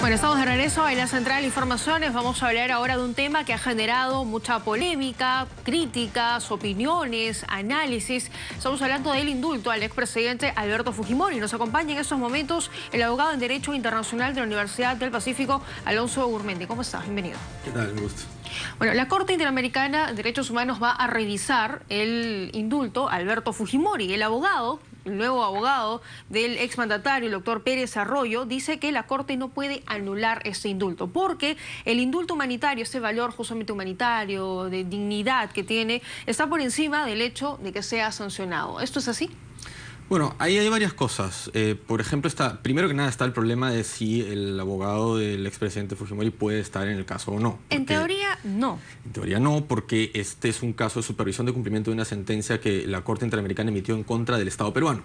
Bueno, estamos de regreso en la Central de Informaciones. Vamos a hablar ahora de un tema que ha generado mucha polémica, críticas, opiniones, análisis. Estamos hablando del indulto al expresidente Alberto Fujimori. Nos acompaña en estos momentos el abogado en Derecho Internacional de la Universidad del Pacífico, Alonso Gurmendi. ¿Cómo estás? Bienvenido. ¿Qué tal? Un gusto. Bueno, la Corte Interamericana de Derechos Humanos va a revisar el indulto a Alberto Fujimori. El abogado el nuevo abogado del exmandatario, el doctor Pérez Arroyo, dice que la Corte no puede anular este indulto, porque el indulto humanitario, ese valor justamente humanitario, de dignidad que tiene, está por encima del hecho de que sea sancionado. ¿Esto es así? Bueno, ahí hay varias cosas. Eh, por ejemplo, está, primero que nada está el problema de si el abogado del expresidente Fujimori puede estar en el caso o no. en teoría, no. En teoría, no, porque este es un caso de supervisión de cumplimiento de una sentencia que la Corte Interamericana emitió en contra del Estado peruano.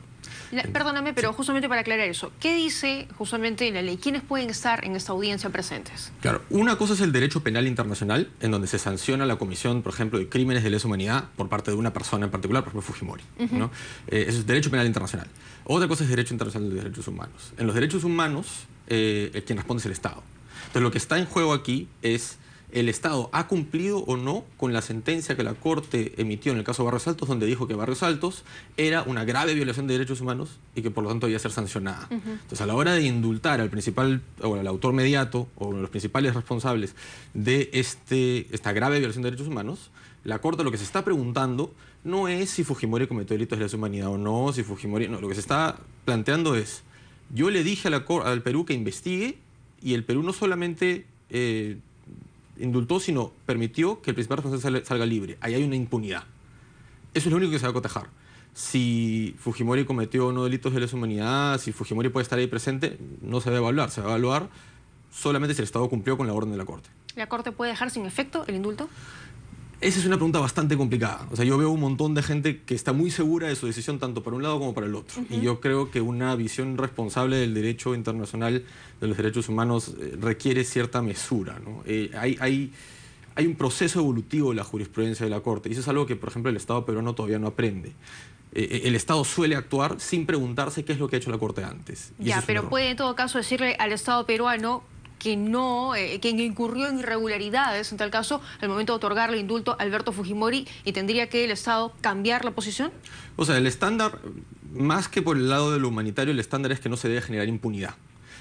perdóname, pero justamente para aclarar eso, ¿qué dice justamente la ley? ¿Quiénes pueden estar en esta audiencia presentes? Claro, una cosa es el derecho penal internacional, en donde se sanciona la comisión, por ejemplo, de crímenes de lesa humanidad por parte de una persona en particular, por ejemplo, Fujimori. ¿no? Eh, derecho penal internacional. Otra cosa es derecho internacional de derechos humanos. En los derechos humanos, eh, quien responde es el Estado. Entonces, lo que está en juego aquí es el Estado ha cumplido o no con la sentencia que la Corte emitió en el caso Barrios Altos, donde dijo que Barrios Altos era una grave violación de derechos humanos y que por lo tanto debía ser sancionada. Entonces, a la hora de indultar al principal, o al autor mediato, o a los principales responsables de este, esta grave violación de derechos humanos, la Corte lo que se está preguntando no es si Fujimori cometió delitos de lesa humanidad o no, si Fujimori... No, lo que se está planteando es, yo le dije a la, al Perú que investigue y el Perú no solamente eh, indultó, sino permitió que el principal responsable salga libre. Ahí hay una impunidad. Eso es lo único que se va a cotejar. Si Fujimori cometió o no delitos de lesa humanidad, si Fujimori puede estar ahí presente, no se va a evaluar. Se va a evaluar solamente si el Estado cumplió con la orden de la Corte. ¿La Corte puede dejar sin efecto el indulto? Esa es una pregunta bastante complicada. O sea, yo veo un montón de gente que está muy segura de su decisión tanto para un lado como para el otro. Y yo creo que una visión responsable del derecho internacional de los derechos humanos eh, requiere cierta mesura. ¿no? Eh, hay, hay, hay, un proceso evolutivo de la jurisprudencia de la Corte. Y eso es algo que, por ejemplo, el Estado peruano todavía no aprende. Eh, el Estado suele actuar sin preguntarse qué es lo que ha hecho la Corte antes. ya, pero puede en todo caso decirle al Estado peruano que no, eh, incurrió en irregularidades, en tal caso, al momento de otorgarle indulto a Alberto Fujimori y tendría que el Estado cambiar la posición? O sea, el estándar, más que por el lado de lo humanitario, el estándar es que no se debe generar impunidad.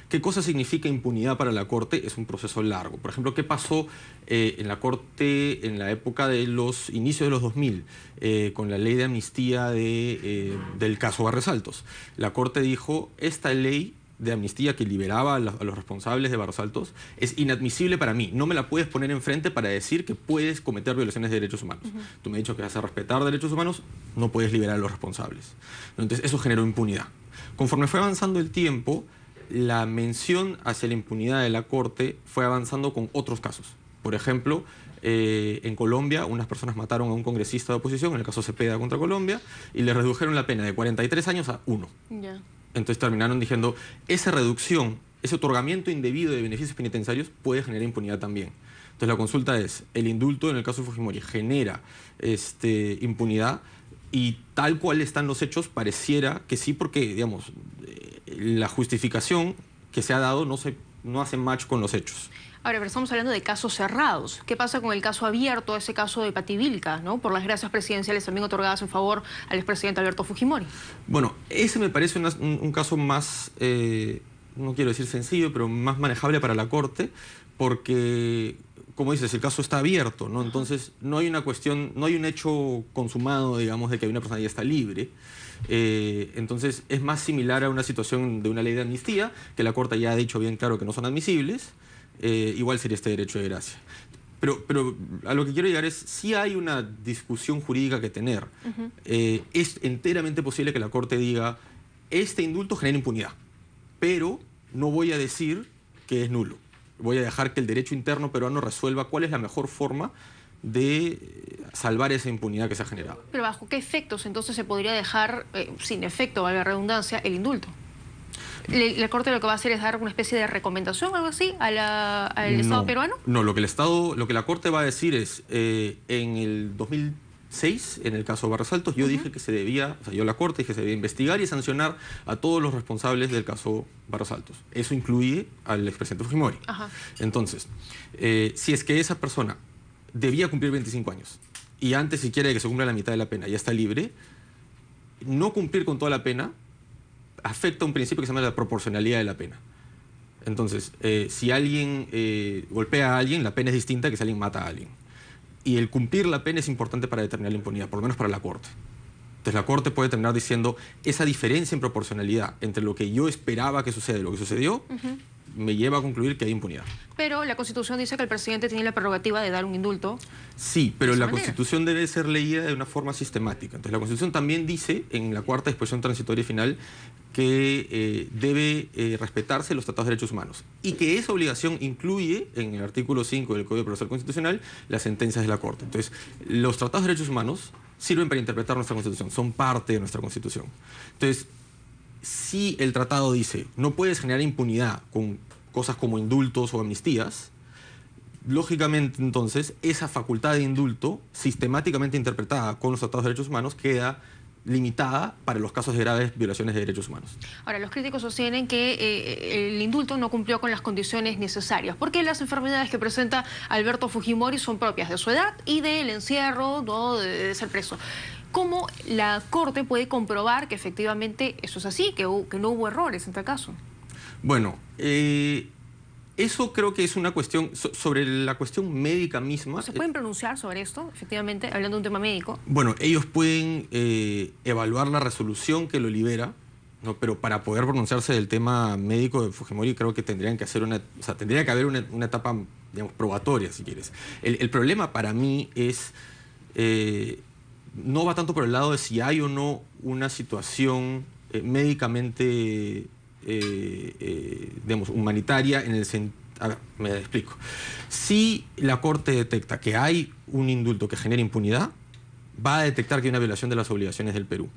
¿Qué cosa significa impunidad para la Corte? Es un proceso largo. Por ejemplo, ¿qué pasó eh, en la Corte en la época de los inicios de los 2000 eh, con la ley de amnistía de, del caso Barresaltos? La Corte dijo, esta ley de amnistía que liberaba a los, responsables de Barros Altos es inadmisible para mí. No me la puedes poner enfrente para decir que puedes cometer violaciones de derechos humanos. Tú me has dicho que vas a respetar derechos humanos, no puedes liberar a los responsables. Entonces eso generó impunidad. Conforme fue avanzando el tiempo, la mención hacia la impunidad de la Corte fue avanzando con otros casos. Por ejemplo, eh, en Colombia unas personas mataron a un congresista de oposición, en el caso Cepeda contra Colombia, y le redujeron la pena de 43 años a 1. Ya. Entonces terminaron diciendo, esa reducción, ese otorgamiento indebido de beneficios penitenciarios puede generar impunidad también. Entonces la consulta es, ¿el indulto en el caso de Fujimori genera este, impunidad? Y tal cual están los hechos, pareciera que sí, porque, digamos, eh, la justificación que se ha dado no, se, no hace match con los hechos. Ahora, pero estamos hablando de casos cerrados. ¿Qué pasa con el caso abierto, ese caso de Pativilca, por las gracias presidenciales también otorgadas en favor al expresidente Alberto Fujimori? Bueno, ese me parece un, caso más, eh, no quiero decir sencillo, pero más manejable para la Corte, porque como dices, el caso está abierto, Entonces no hay una cuestión, no hay un hecho consumado, digamos, de que una persona ya está libre. Eh, entonces es más similar a una situación de una ley de amnistía, que la Corte ya ha dicho bien claro que no son admisibles, eh, igual sería este derecho de gracia. Pero, pero, a lo que quiero llegar es, si hay una discusión jurídica que tener. Eh, es enteramente posible que la Corte diga, este indulto genera impunidad, pero no voy a decir que es nulo. Voy a dejar que el derecho interno peruano resuelva cuál es la mejor forma de eh, salvar esa impunidad que se ha generado. Pero bajo qué efectos entonces se podría dejar sin efecto, valga redundancia, el indulto? ¿La Corte lo que va a hacer es dar una especie de recomendación algo así al Estado peruano? No, lo que, el Estado, lo que la Corte va a decir es, eh, en el 2006, en el caso Barras Altos, yo dije que se debía, o sea, yo la Corte dije que se debía investigar y sancionar a todos los responsables del caso Barras Altos. Eso incluye al expresidente Fujimori. Entonces, eh, si es que esa persona debía cumplir 25 años y antes siquiera de que se cumpla la mitad de la pena ya está libre, no cumplir con toda la pena afecta un principio que se llama la proporcionalidad de la pena. Entonces, eh, si alguien eh, golpea a alguien, la pena es distinta que si alguien mata a alguien. Y el cumplir la pena es importante para determinar la impunidad, por lo menos para la Corte. Entonces la Corte puede terminar diciendo, esa diferencia en proporcionalidad entre lo que yo esperaba que suceda y lo que sucedió, me lleva a concluir que hay impunidad. Pero la Constitución dice que el presidente tiene la prerrogativa de dar un indulto. Sí, pero la Constitución debe ser leída de una forma sistemática. Entonces la Constitución también dice, en la cuarta disposición transitoria final, que eh, debe eh, respetarse los tratados de derechos humanos y que esa obligación incluye en el artículo 5 del Código Procesal Constitucional las sentencias de la Corte. Entonces, los tratados de derechos humanos sirven para interpretar nuestra Constitución, son parte de nuestra Constitución. Entonces, si el tratado dice no puedes generar impunidad con cosas como indultos o amnistías, lógicamente entonces esa facultad de indulto, sistemáticamente interpretada con los tratados de derechos humanos, queda limitada para los casos de graves violaciones de derechos humanos. Ahora, los críticos sostienen que eh, eh, el indulto no cumplió con las condiciones necesarias, ¿Por qué las enfermedades que presenta Alberto Fujimori son propias de su edad y del encierro, de, ser preso. ¿Cómo la Corte puede comprobar que efectivamente eso es así, que, que no hubo errores en tal caso? Bueno, eh, eso creo que es una cuestión, sobre la cuestión médica misma. ¿Se eh, pueden pronunciar sobre esto, efectivamente, hablando de un tema médico? Bueno, ellos pueden eh, evaluar la resolución que lo libera, ¿no? pero para poder pronunciarse del tema médico de Fujimori creo que tendrían que hacer una, o sea, tendría que haber una, etapa, digamos, probatoria, si quieres. El, problema para mí es, eh, no va tanto por el lado de si hay o no una situación médicamente eh, eh, digamos, humanitaria en el sentido me explico. Si la Corte detecta que hay un indulto que genera impunidad, va a detectar que hay una violación de las obligaciones del Perú.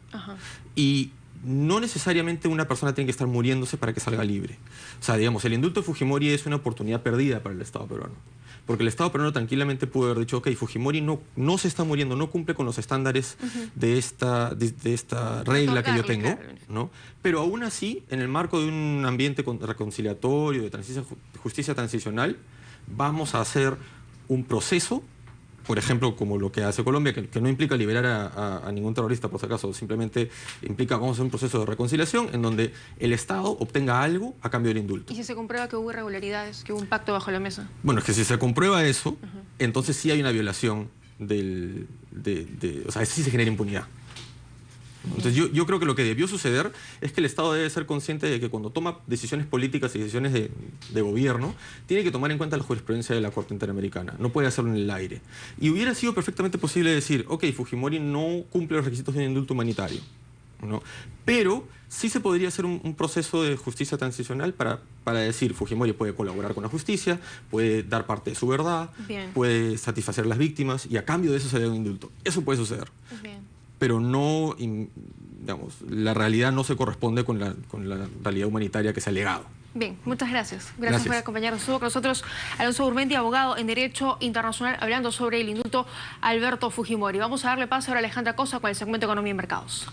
Y no necesariamente una persona tiene que estar muriéndose para que salga libre. O sea, digamos, el indulto de Fujimori es una oportunidad perdida para el Estado peruano. Porque el Estado peruano tranquilamente pudo haber dicho, ok, Fujimori no, no se está muriendo, no cumple con los estándares de, esta, esta regla que yo tengo, ¿no? Pero aún así, en el marco de un ambiente reconciliatorio, de justicia transicional, vamos a hacer un proceso por ejemplo, como lo que hace Colombia, que, no implica liberar a, ningún terrorista, por si acaso, simplemente implica, vamos un proceso de reconciliación en donde el Estado obtenga algo a cambio del indulto. ¿Y si se comprueba que hubo irregularidades, que hubo un pacto bajo la mesa? Bueno, es que si se comprueba eso, entonces sí hay una violación del... o sea, sí se genera impunidad. Entonces yo, creo que lo que debió suceder es que el Estado debe ser consciente de que cuando toma decisiones políticas y decisiones de, gobierno, tiene que tomar en cuenta la jurisprudencia de la Corte Interamericana, no puede hacerlo en el aire. Y hubiera sido perfectamente posible decir, ok, Fujimori no cumple los requisitos de un indulto humanitario, ¿no? pero sí se podría hacer un, proceso de justicia transicional para, para, decir, Fujimori puede colaborar con la justicia, puede dar parte de su verdad, puede satisfacer a las víctimas y a cambio de eso se le da un indulto. Eso puede suceder. Bien pero no, digamos, la realidad no se corresponde con la, realidad humanitaria que se ha legado. Bien, muchas gracias. Gracias, por acompañarnos. Estuvo con nosotros Alonso Urmendi, abogado en Derecho Internacional, hablando sobre el indulto Alberto Fujimori. Vamos a darle paso ahora a Alejandra Cosa con el segmento Economía y Mercados.